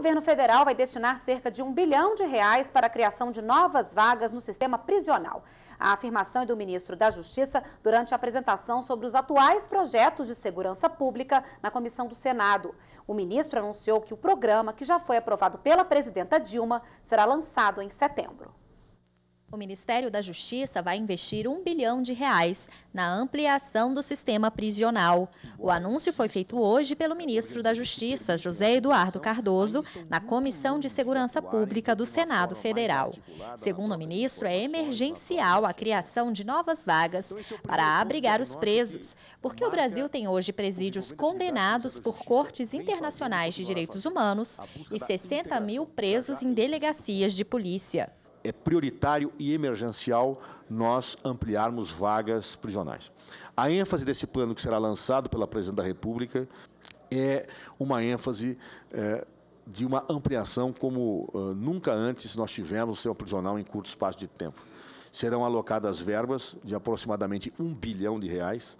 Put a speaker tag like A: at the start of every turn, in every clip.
A: governo federal vai destinar cerca de um bilhão de reais para a criação de novas vagas no sistema prisional. A afirmação é do ministro da Justiça durante a apresentação sobre os atuais projetos de segurança pública na comissão do Senado. O ministro anunciou que o programa, que já foi aprovado pela presidenta Dilma, será lançado em setembro.
B: O Ministério da Justiça vai investir um bilhão de reais na ampliação do sistema prisional. O anúncio foi feito hoje pelo ministro da Justiça, José Eduardo Cardoso, na Comissão de Segurança Pública do Senado Federal. Segundo o ministro, é emergencial a criação de novas vagas para abrigar os presos, porque o Brasil tem hoje presídios condenados por cortes internacionais de direitos humanos e 60 mil presos em delegacias de polícia
C: é prioritário e emergencial nós ampliarmos vagas prisionais. A ênfase desse plano que será lançado pela Presidente da República é uma ênfase é, de uma ampliação como uh, nunca antes nós tivemos o sistema prisional em curto espaço de tempo. Serão alocadas verbas de aproximadamente um bilhão de reais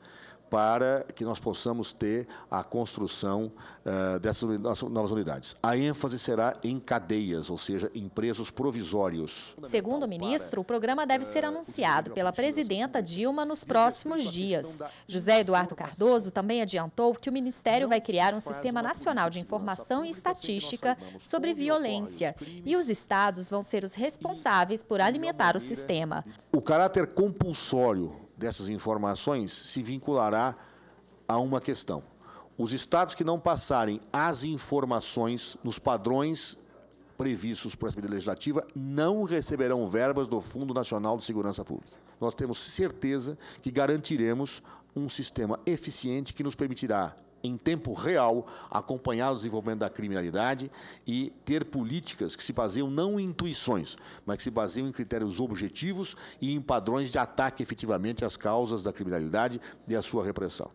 C: para que nós possamos ter a construção uh, dessas novas unidades. A ênfase será em cadeias, ou seja, em presos provisórios.
B: Segundo o ministro, o programa deve ser eh, anunciado pela presidenta Dilma nos próximos dias. José Eduardo Cardoso também adiantou que o Ministério vai criar um sistema nacional de informação e estatística sobre violência e os estados vão ser os responsáveis por alimentar o sistema.
C: O caráter compulsório dessas informações se vinculará a uma questão. Os estados que não passarem as informações nos padrões previstos para a medida Legislativa não receberão verbas do Fundo Nacional de Segurança Pública. Nós temos certeza que garantiremos um sistema eficiente que nos permitirá em tempo real, acompanhar o desenvolvimento da criminalidade e ter políticas que se baseiam não em intuições, mas que se baseiam em critérios objetivos e em padrões de ataque efetivamente às causas da criminalidade e à sua repressão.